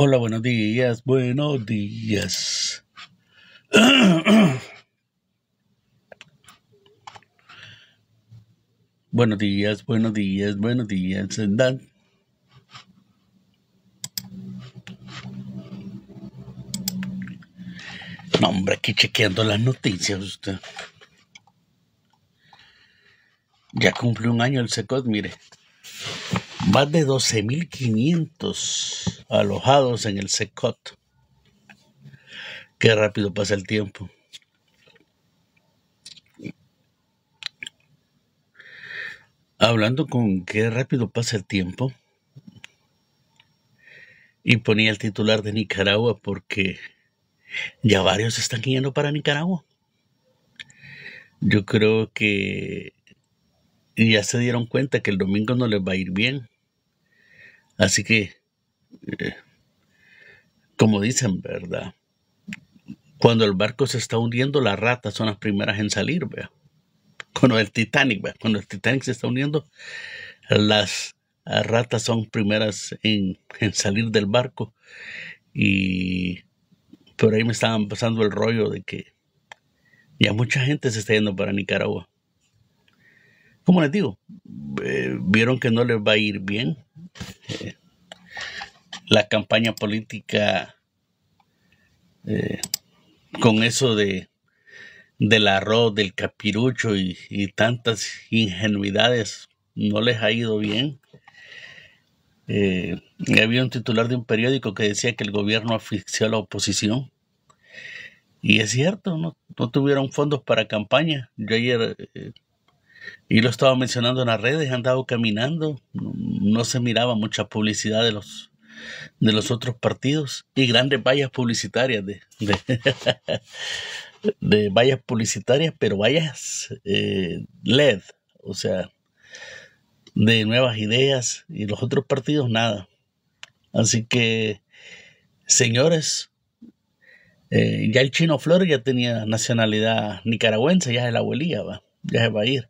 Hola, buenos días, buenos días. buenos días, buenos días, buenos días, Dan. hombre, aquí chequeando las noticias usted. Ya cumple un año el seco, mire. Más de 12.500 alojados en el secot. Qué rápido pasa el tiempo. Hablando con qué rápido pasa el tiempo, y ponía el titular de Nicaragua porque ya varios están guiando para Nicaragua. Yo creo que ya se dieron cuenta que el domingo no les va a ir bien. Así que eh, como dicen, ¿verdad? Cuando el barco se está hundiendo, las ratas son las primeras en salir, ¿verdad? Cuando el Titanic, ¿verdad? Cuando el Titanic se está hundiendo, las ratas son primeras en, salir del barco. Y por ahí me estaban pasando el rollo de que ya mucha gente se está yendo para Nicaragua. Como les digo, eh, vieron que no les va a ir bien. Eh, la campaña política eh, con eso de del arroz, del capirucho y, tantas ingenuidades no les ha ido bien. Eh, había un titular de un periódico que decía que el gobierno asfixió a la oposición. Y es cierto, no, no tuvieron fondos para campaña. Yo ayer, eh, y lo estaba mencionando en las redes, andaba caminando, no se miraba mucha publicidad de los de los otros partidos y grandes vallas publicitarias de, de, vallas publicitarias, pero vallas eh, LED, o sea, de nuevas ideas y los otros partidos nada. Así que, señores, eh, ya el chino Flor ya tenía nacionalidad nicaragüense, ya es la abuelía, va, ya se va a ir.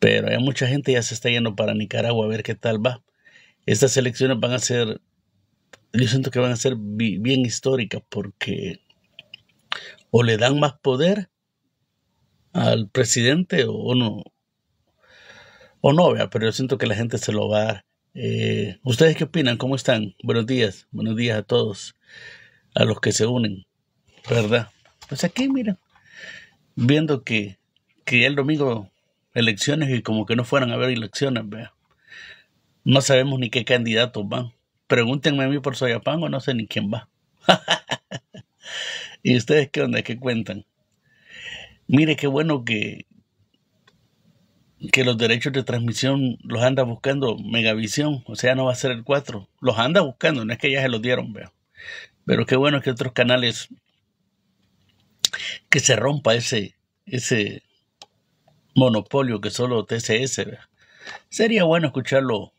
Pero hay mucha gente ya se está yendo para Nicaragua a ver qué tal va estas elecciones van a ser, yo siento que van a ser bien históricas porque o le dan más poder al presidente o no, o no, vea, pero yo siento que la gente se lo va a eh, ¿Ustedes qué opinan? ¿Cómo están? Buenos días, buenos días a todos, a los que se unen, ¿verdad? Pues aquí, mira, viendo que, que el domingo elecciones y como que no fueran a haber elecciones, vea. No sabemos ni qué candidatos van. Pregúntenme a mí por Soyapango, o no sé ni quién va. ¿Y ustedes qué onda? ¿Qué cuentan? Mire, qué bueno que, que los derechos de transmisión los anda buscando Megavisión, o sea, no va a ser el 4. Los anda buscando, no es que ya se los dieron, veo. Pero qué bueno que otros canales que se rompa ese ese monopolio que solo TCS. Sería bueno escucharlo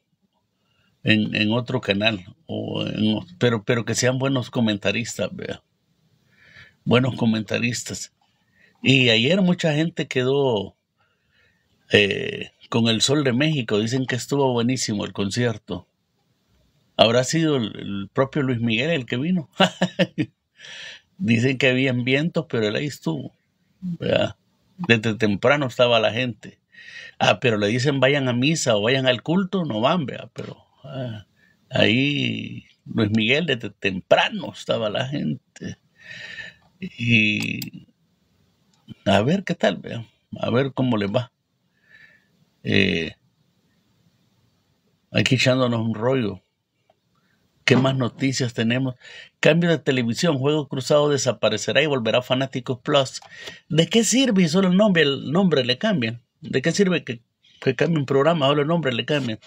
en, otro canal, pero, pero que sean buenos comentaristas, ¿vea? buenos comentaristas. Y ayer mucha gente quedó eh, con el Sol de México, dicen que estuvo buenísimo el concierto. Habrá sido el, propio Luis Miguel el que vino. dicen que había vientos, pero él ahí estuvo. ¿vea? Desde temprano estaba la gente. Ah, pero le dicen vayan a misa o vayan al culto, no van, ¿vea? pero Ah, ahí Luis Miguel desde temprano estaba la gente. Y a ver qué tal, a ver cómo le va. Eh, aquí echándonos un rollo. ¿Qué más noticias tenemos? Cambio de televisión, Juego Cruzado desaparecerá y volverá Fanáticos Plus. ¿De qué sirve solo el nombre, el nombre le cambian? ¿De qué sirve que, que un programa, solo el nombre le cambian?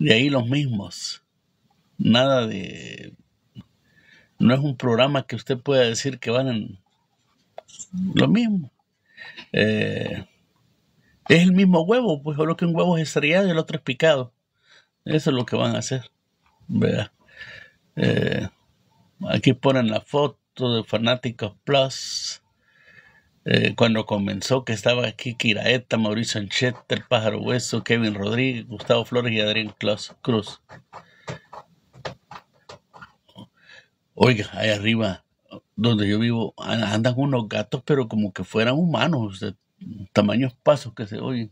De ahí los mismos. Nada de... No es un programa que usted pueda decir que van en lo mismo. Eh, es el mismo huevo, pues solo que un huevo es estrellado y el otro es picado. Eso es lo que van a hacer. Vea. Eh, aquí ponen la foto de Fanáticos Plus. Eh, cuando comenzó, que estaba aquí Kiraeta, Mauricio Anchet, El Pájaro Hueso, Kevin Rodríguez, Gustavo Flores y Adrián Cruz. Oiga, ahí arriba, donde yo vivo, andan unos gatos, pero como que fueran humanos, de tamaños pasos que se oyen.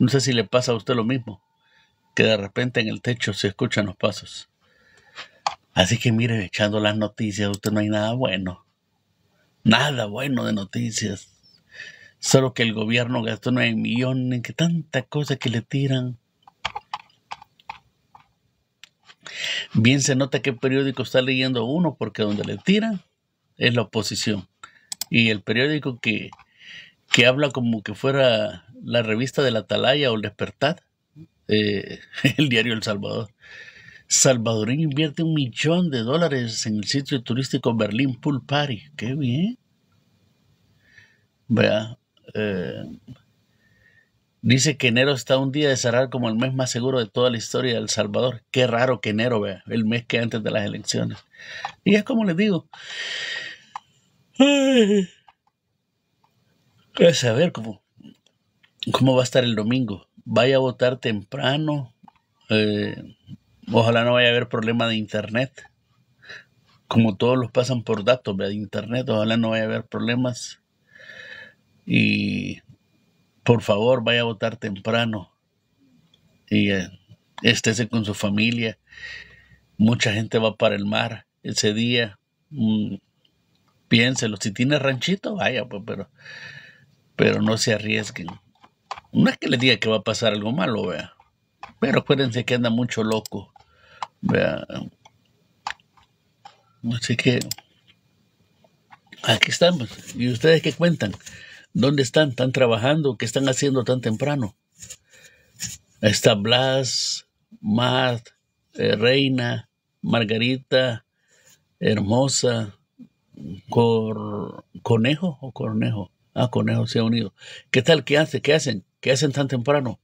No sé si le pasa a usted lo mismo, que de repente en el techo se escuchan los pasos. Así que mire, echando las noticias, usted no hay nada bueno. Nada bueno de noticias. Solo que el gobierno gastó 9 millones, que tanta cosa que le tiran. Bien se nota qué periódico está leyendo uno, porque donde le tiran es la oposición. Y el periódico que, que habla como que fuera la revista de la Atalaya o el Despertar, eh, el diario El Salvador salvadoreño invierte un millón de dólares en el sitio turístico Berlín Pool Party. ¡Qué bien! Vea. Eh, dice que enero está un día de cerrar como el mes más seguro de toda la historia de El Salvador. Qué raro que enero, vea, el mes que antes de las elecciones. Y es como les digo. a ver cómo, cómo va a estar el domingo. Vaya a votar temprano. Eh, Ojalá no vaya a haber problema de internet. Como todos los pasan por datos de internet, ojalá no vaya a haber problemas. Y por favor, vaya a votar temprano. Y eh, estése con su familia. Mucha gente va para el mar ese día. Mm, piénselo. Si tiene ranchito, vaya, pues, pero, pero no se arriesguen. No es que les diga que va a pasar algo malo, vea. Pero acuérdense que anda mucho loco. Así que aquí estamos. Pues. ¿Y ustedes qué cuentan? ¿Dónde están? ¿Están trabajando? ¿Qué están haciendo tan temprano? está Blas, Matt, eh, Reina, Margarita, Hermosa, Conejo o Cornejo. Ah, Conejo se ha unido. ¿Qué tal? ¿Qué hace? ¿Qué hacen? ¿Qué hacen tan temprano?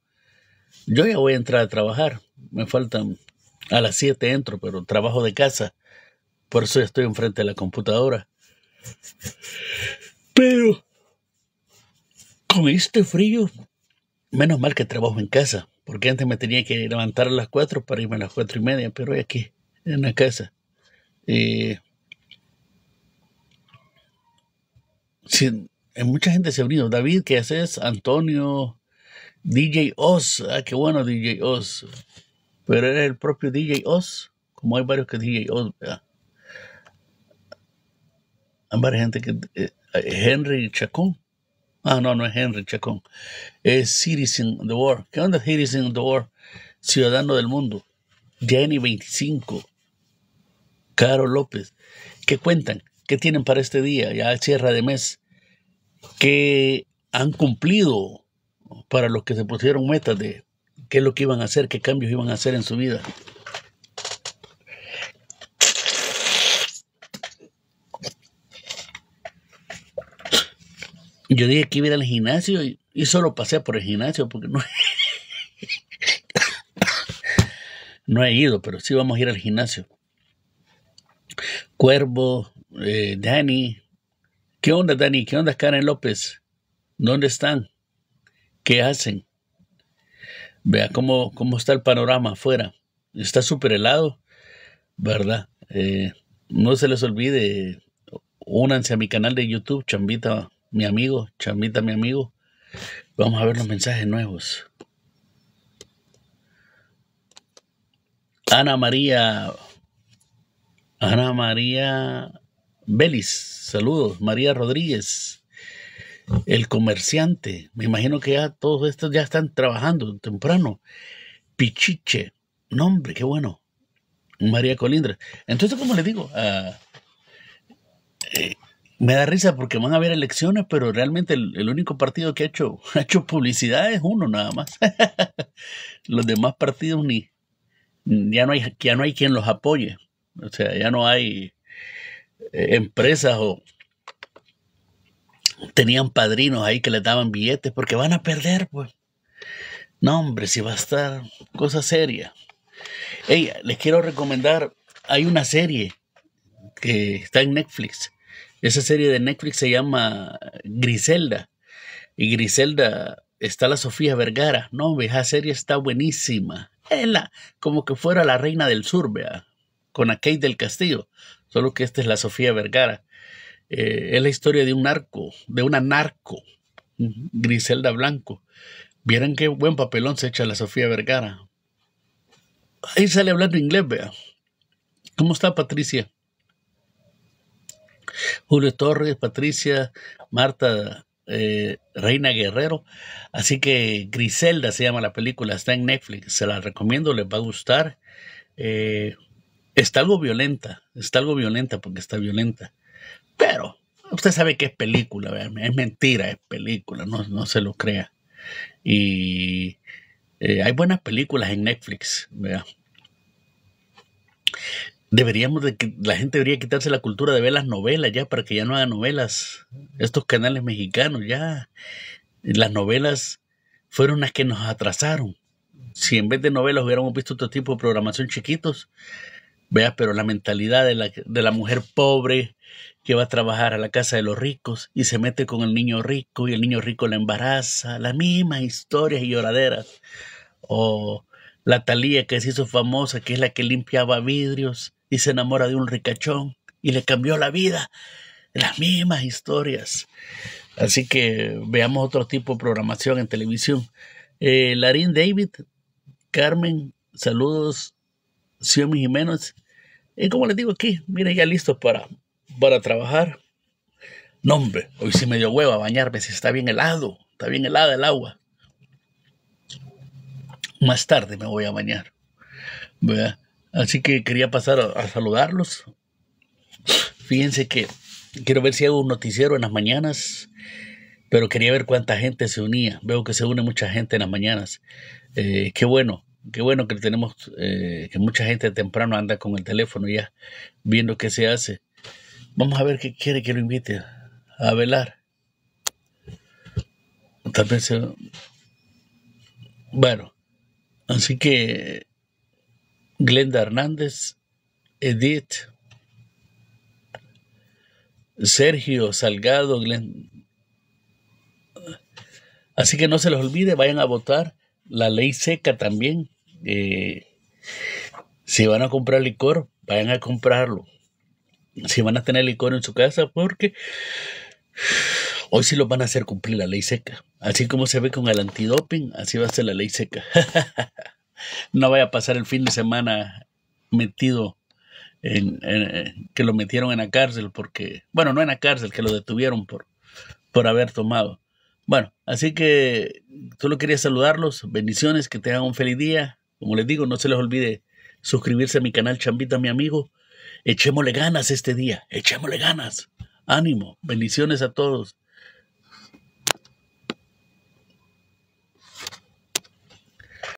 Yo ya voy a entrar a trabajar. Me faltan a las 7 entro, pero trabajo de casa. Por eso estoy enfrente de la computadora. Pero con este frío, menos mal que trabajo en casa, porque antes me tenía que levantar a las 4 para irme a las 4 y media, pero hoy aquí, en la casa. Y eh, mucha gente se ha unido. David, ¿qué haces? Antonio, DJ Oz. Ah, qué bueno, DJ Oz pero era el propio DJ Oz, como hay varios que DJ Oz, Hay varias gente que... Eh, eh, Henry Chacón. Ah, no, no es Henry Chacón. Es Citizen of the War. ¿Qué onda Citizen of the War? Ciudadano del Mundo. Jenny 25. Caro López. ¿Qué cuentan? ¿Qué tienen para este día? Ya cierra de mes. ¿Qué han cumplido para los que se pusieron metas de qué es lo que iban a hacer, qué cambios iban a hacer en su vida. Yo dije que iba a ir al gimnasio y, solo pasé por el gimnasio porque no, no he ido, pero sí vamos a ir al gimnasio. Cuervo, eh, Dani. ¿Qué onda, Dani? ¿Qué onda, Karen López? ¿Dónde están? ¿Qué hacen? Vea cómo, está el panorama afuera. Está súper helado, ¿verdad? Eh, no se les olvide, únanse a mi canal de YouTube, Chambita, mi amigo, Chambita, mi amigo. Vamos a ver los mensajes nuevos. Ana María, Ana María Belis, saludos. María Rodríguez, el comerciante, me imagino que ya todos estos ya están trabajando temprano. Pichiche, nombre, qué bueno. María Colindra. Entonces, como le digo, ah, eh, me da risa porque van a haber elecciones, pero realmente el, único partido que ha hecho, ha hecho publicidad es uno nada más. los demás partidos ni ya no hay ya no hay quien los apoye. O sea, ya no hay eh, empresas o tenían padrinos ahí que les daban billetes porque van a perder, pues. No, hombre, si va a estar cosa seria. Ella, les quiero recomendar, hay una serie que está en Netflix. Esa serie de Netflix se llama Griselda. Y Griselda está la Sofía Vergara. No, esa serie está buenísima. Es como que fuera la reina del sur, vea, con a Kate del Castillo. Solo que esta es la Sofía Vergara. Eh, es la historia de un narco, de una narco, Griselda Blanco. Vieran qué buen papelón se echa la Sofía Vergara. Ahí sale hablando inglés, vea. ¿Cómo está Patricia? Julio Torres, Patricia, Marta, eh, Reina Guerrero. Así que Griselda se llama la película, está en Netflix, se la recomiendo, les va a gustar. Eh, está algo violenta, está algo violenta porque está violenta. Pero usted sabe que es película, es mentira, es película, no, se lo crea. Y eh, hay buenas películas en Netflix, Deberíamos de que la gente debería quitarse la cultura de ver las novelas ya para que ya no haga novelas. Estos canales mexicanos ya las novelas fueron las que nos atrasaron. Si en vez de novelas hubiéramos visto otro tipo de programación chiquitos, vea, pero la mentalidad de la, de la mujer pobre, que va a trabajar a la casa de los ricos y se mete con el niño rico y el niño rico la embaraza, las mismas historias y lloraderas. O la Talía que se hizo famosa, que es la que limpiaba vidrios y se enamora de un ricachón y le cambió la vida, las mismas historias. Así que veamos otro tipo de programación en televisión. Eh, Larín David, Carmen, saludos, y Jiménez. Y como les digo aquí, Mira, ya listo para para trabajar. No, hombre, hoy sí me dio hueva bañarme, si está bien helado, está bien helada el agua. Más tarde me voy a bañar. Así que quería pasar a, saludarlos. Fíjense que quiero ver si hago un noticiero en las mañanas pero quería ver cuánta gente se unía. Veo que se une mucha gente en las mañanas. Eh, qué bueno, qué bueno que tenemos, eh, que mucha gente temprano anda con el teléfono ya viendo qué se hace. Vamos a ver qué quiere que lo invite a velar. Tal vez Bueno, así que Glenda Hernández, Edith, Sergio Salgado, Así que no se les olvide, vayan a votar la ley seca también. Eh, si van a comprar licor, vayan a comprarlo si van a tener licor en su casa, porque hoy sí los van a hacer cumplir la ley seca. Así como se ve con el antidoping, así va a ser la ley seca. no vaya a pasar el fin de semana metido en, que lo metieron en la cárcel porque, bueno, no en la cárcel, que lo detuvieron por, por haber tomado. Bueno, así que solo quería saludarlos, bendiciones, que tengan un feliz día. Como les digo, no se les olvide suscribirse a mi canal Chambita, mi amigo. Echémosle ganas este día, echémosle ganas. Ánimo, bendiciones a todos.